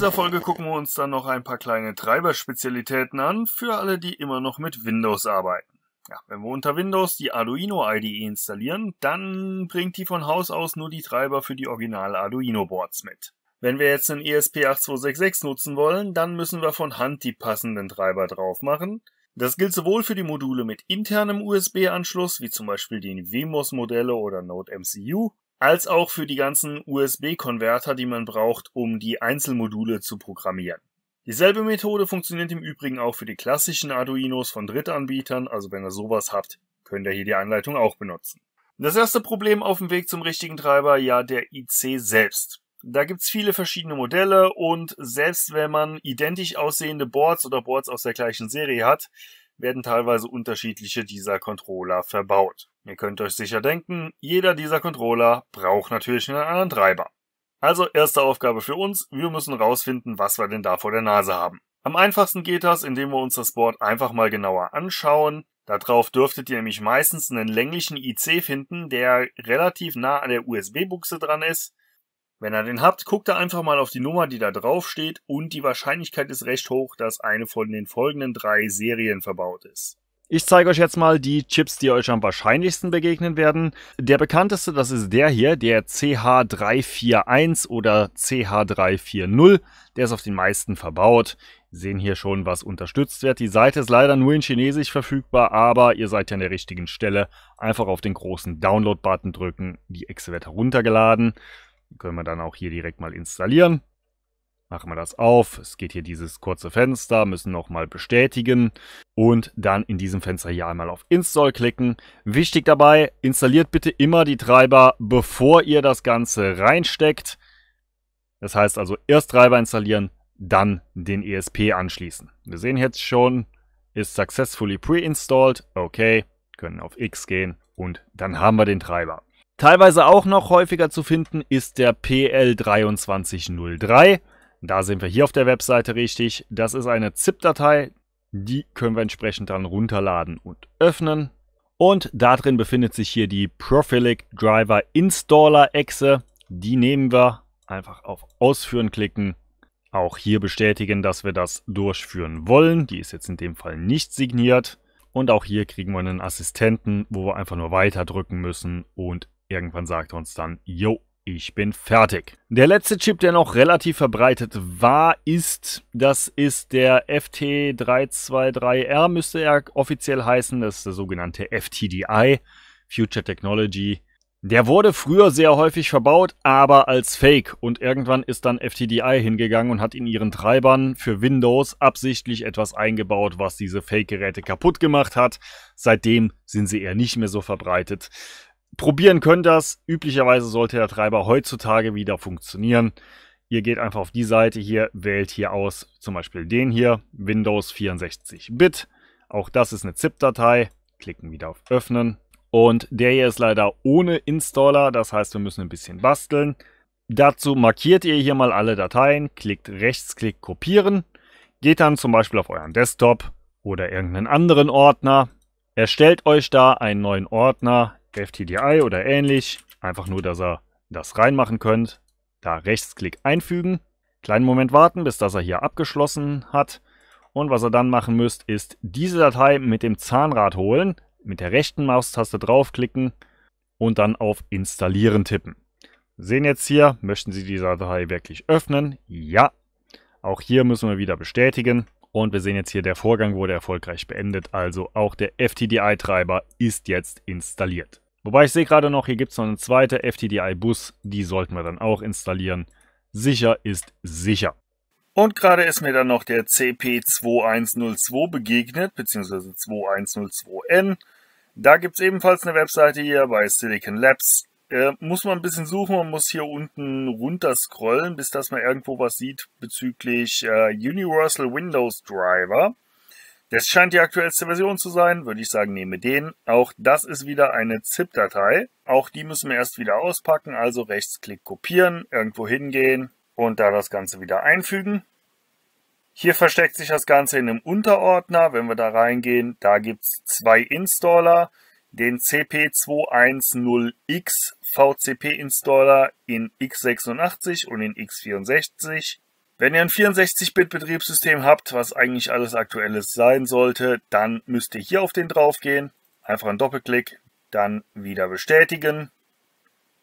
dieser Folge gucken wir uns dann noch ein paar kleine Treiberspezialitäten an, für alle, die immer noch mit Windows arbeiten. Ja, wenn wir unter Windows die Arduino IDE installieren, dann bringt die von Haus aus nur die Treiber für die original Arduino Boards mit. Wenn wir jetzt den ESP8266 nutzen wollen, dann müssen wir von Hand die passenden Treiber drauf machen. Das gilt sowohl für die Module mit internem USB-Anschluss, wie zum Beispiel den WMOS-Modelle oder Node MCU, als auch für die ganzen USB-Konverter, die man braucht, um die Einzelmodule zu programmieren. Dieselbe Methode funktioniert im Übrigen auch für die klassischen Arduinos von Drittanbietern, also wenn ihr sowas habt, könnt ihr hier die Anleitung auch benutzen. Das erste Problem auf dem Weg zum richtigen Treiber, ja, der IC selbst. Da gibt's viele verschiedene Modelle und selbst wenn man identisch aussehende Boards oder Boards aus der gleichen Serie hat, werden teilweise unterschiedliche dieser Controller verbaut. Ihr könnt euch sicher denken, jeder dieser Controller braucht natürlich einen anderen Treiber. Also erste Aufgabe für uns, wir müssen rausfinden, was wir denn da vor der Nase haben. Am einfachsten geht das, indem wir uns das Board einfach mal genauer anschauen. Darauf dürftet ihr nämlich meistens einen länglichen IC finden, der relativ nah an der USB-Buchse dran ist. Wenn ihr den habt, guckt da einfach mal auf die Nummer, die da drauf steht und die Wahrscheinlichkeit ist recht hoch, dass eine von den folgenden drei Serien verbaut ist. Ich zeige euch jetzt mal die Chips, die euch am wahrscheinlichsten begegnen werden. Der bekannteste, das ist der hier, der CH341 oder CH340. Der ist auf den meisten verbaut. Sie sehen hier schon, was unterstützt wird. Die Seite ist leider nur in Chinesisch verfügbar, aber ihr seid ja an der richtigen Stelle. Einfach auf den großen Download-Button drücken. Die Exe wird heruntergeladen. Können wir dann auch hier direkt mal installieren. Machen wir das auf. Es geht hier dieses kurze Fenster, müssen nochmal bestätigen und dann in diesem Fenster hier einmal auf Install klicken. Wichtig dabei, installiert bitte immer die Treiber, bevor ihr das Ganze reinsteckt. Das heißt also erst Treiber installieren, dann den ESP anschließen. Wir sehen jetzt schon, ist successfully pre-installed. Okay, können auf X gehen und dann haben wir den Treiber. Teilweise auch noch häufiger zu finden ist der PL2303. Da sind wir hier auf der Webseite richtig. Das ist eine ZIP-Datei, die können wir entsprechend dann runterladen und öffnen. Und da drin befindet sich hier die Profilic Driver Installer Exe. Die nehmen wir, einfach auf Ausführen klicken. Auch hier bestätigen, dass wir das durchführen wollen. Die ist jetzt in dem Fall nicht signiert. Und auch hier kriegen wir einen Assistenten, wo wir einfach nur weiter drücken müssen und Irgendwann sagt er uns dann, yo, ich bin fertig. Der letzte Chip, der noch relativ verbreitet war, ist, das ist der FT323R, müsste er offiziell heißen, das ist der sogenannte FTDI, Future Technology. Der wurde früher sehr häufig verbaut, aber als Fake und irgendwann ist dann FTDI hingegangen und hat in ihren Treibern für Windows absichtlich etwas eingebaut, was diese Fake-Geräte kaputt gemacht hat. Seitdem sind sie eher nicht mehr so verbreitet probieren könnt das. Üblicherweise sollte der Treiber heutzutage wieder funktionieren. Ihr geht einfach auf die Seite hier, wählt hier aus, zum Beispiel den hier, Windows 64-Bit. Auch das ist eine ZIP-Datei. Klicken wieder auf Öffnen. Und der hier ist leider ohne Installer, das heißt, wir müssen ein bisschen basteln. Dazu markiert ihr hier mal alle Dateien, klickt Rechtsklick Kopieren, geht dann zum Beispiel auf euren Desktop oder irgendeinen anderen Ordner, erstellt euch da einen neuen Ordner, FTDI oder ähnlich. Einfach nur, dass ihr das reinmachen könnt. Da Rechtsklick einfügen. Kleinen Moment warten, bis das er hier abgeschlossen hat. Und was ihr dann machen müsst, ist diese Datei mit dem Zahnrad holen, mit der rechten Maustaste draufklicken und dann auf Installieren tippen. Sehen jetzt hier, möchten Sie diese Datei wirklich öffnen? Ja. Auch hier müssen wir wieder bestätigen. Und wir sehen jetzt hier, der Vorgang wurde erfolgreich beendet, also auch der FTDI-Treiber ist jetzt installiert. Wobei ich sehe gerade noch, hier gibt es noch eine zweite FTDI-Bus, die sollten wir dann auch installieren. Sicher ist sicher. Und gerade ist mir dann noch der CP2102 begegnet, beziehungsweise 2102N. Da gibt es ebenfalls eine Webseite hier bei Silicon Labs. Äh, muss man ein bisschen suchen, man muss hier unten runter scrollen, bis dass man irgendwo was sieht bezüglich äh, Universal Windows Driver. Das scheint die aktuellste Version zu sein, würde ich sagen, nehme den. Auch das ist wieder eine ZIP-Datei. Auch die müssen wir erst wieder auspacken, also Rechtsklick kopieren, irgendwo hingehen und da das Ganze wieder einfügen. Hier versteckt sich das Ganze in einem Unterordner. Wenn wir da reingehen, da gibt es zwei Installer. Den CP210X VCP Installer in x86 und in x64 wenn ihr ein 64-Bit-Betriebssystem habt, was eigentlich alles aktuelles sein sollte, dann müsst ihr hier auf den drauf gehen, einfach einen Doppelklick, dann wieder bestätigen.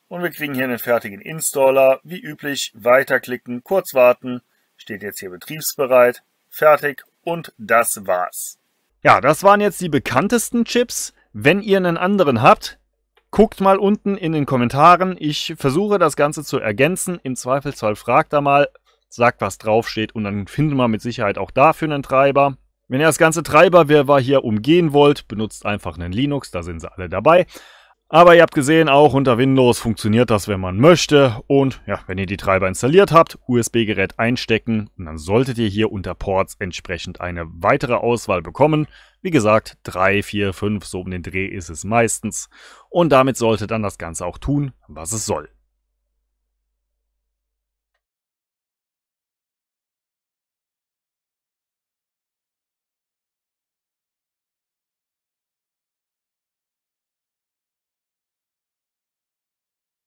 Und wir kriegen hier einen fertigen Installer. Wie üblich, weiterklicken, kurz warten, steht jetzt hier betriebsbereit, fertig und das war's. Ja, das waren jetzt die bekanntesten Chips. Wenn ihr einen anderen habt, guckt mal unten in den Kommentaren. Ich versuche das Ganze zu ergänzen. Im Zweifelsfall fragt da mal, sagt, was draufsteht und dann findet man mit Sicherheit auch dafür einen Treiber. Wenn ihr das ganze Treiberwirrwarr hier umgehen wollt, benutzt einfach einen Linux, da sind sie alle dabei. Aber ihr habt gesehen, auch unter Windows funktioniert das, wenn man möchte. Und ja, wenn ihr die Treiber installiert habt, USB-Gerät einstecken und dann solltet ihr hier unter Ports entsprechend eine weitere Auswahl bekommen. Wie gesagt, 3, 4, 5, so um den Dreh ist es meistens. Und damit sollte dann das Ganze auch tun, was es soll.